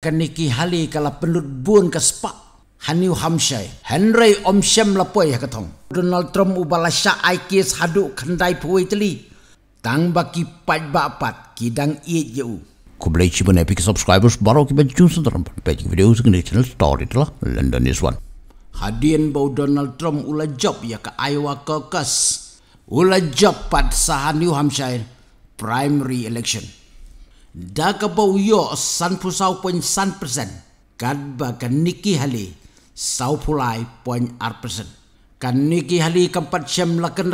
keniki kan hali kalau pelut buan ke spa haniu hamshai henry omshem lapoi ya katong. donald trump ubalasha ikis haduk kendai puwe teli tang baki pat bapat kidang iet jeu ku beli cipun epic subscribers baru ki baju sun trump pejik video sing channel story telah london is one hadian bau donald trump ula job ya ke iowa caucus ula job pat sahaniu hamshai primary election da ka ba u yo san pu sau pon san present kan ba ka niki hali sau pu lai pon ar present kan niki hali ka pat sem la kan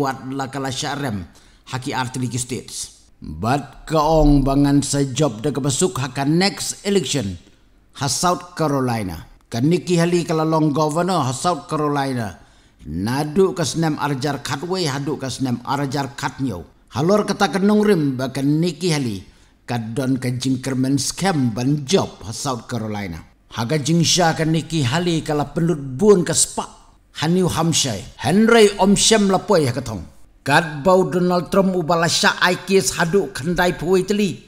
wat la ka la sharem haki artiliki states but ka ong bangan sa job da ka basuk ha next election ha south carolina kan niki hali ka long governor ha south carolina Nadu kasnem arjar katwe hadu kasnem arjar katnyo. Halor kata kenungrim bahkan Niki Halih kadon ke Jinkerman scam ban job South Carolina. Haga jingsha kan niki hali kala pelut buon ke spa. Haniu Hamshay, Henry Omshem lapoy ya katong. Kad bau Donald Trump ubala sya IKS haduk kandai puwaitli.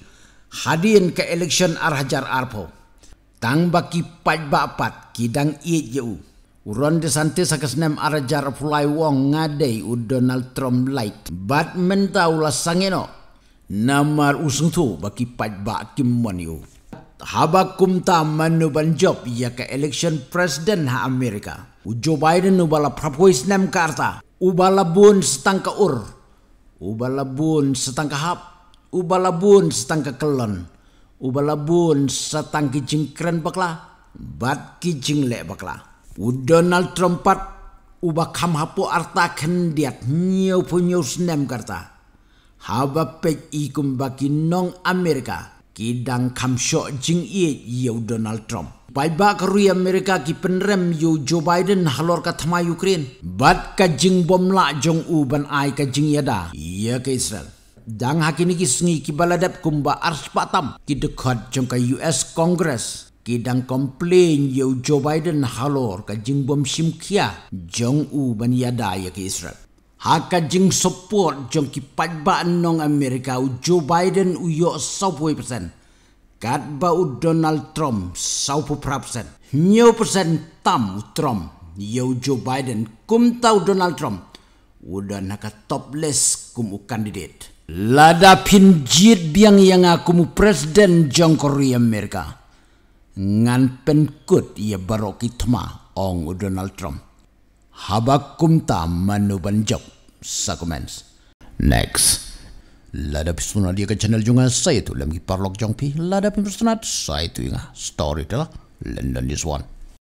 Hadian ke election arhajar arpo. Tang baki pat bapat kidang iit jau. Uron de santi sakas nem arajar pulai wong ngadei u Donald Trump light. Bad mentau la sangeno namar usung tu bagi pat bakim manyo. Habakum ta manu banjop ia ke election presiden ha Amerika. U Joe Biden ubala propois nam karta. Ubala setang setangka ur. Ubala bun setangka hap. Ubala bun setangka kelon. Ubala bun setangki jingkren bakla. Bat ki jinglek bakla. U Donald Trump pat. Uba kam hapo arta kendiat nyau punyau senam karta haba pek ikum baki nong Amerika kidang kamshok jing iye yo Donald Trump. Pai ba kerui Amerika ki penrem yo Joe Biden halor kat thama Ukraine. Bat ka jing bom la jong u ban ai ka jing yada. Iya ke Israel. Dang hakini ki sengi ki baladap kumba arspatam ki dekat jong ka US Congress. Kidang komplain yo Joe Biden halor ka jing bom simkia jong u ban yada ya ke Israel. Haka jing support jong ki pajba nong Amerika u Joe Biden u yo sopoi persen. Kat ba u Donald Trump sopo pra persen. Nyo persen tam u Trump. Yo Joe Biden kum tau Donald Trump. Udah naka topless kum u kandidat. Lada pin jit biang yang aku mu presiden jong Korea Amerika. Ngan pen kut ia barok itma ong u Donald Trump. kum tam manuban jok segments. Next. Lada pesona dia ke channel juga saya tu lagi parlok jongpi. Lada pesona saya tu ingat story dia lah. London this one.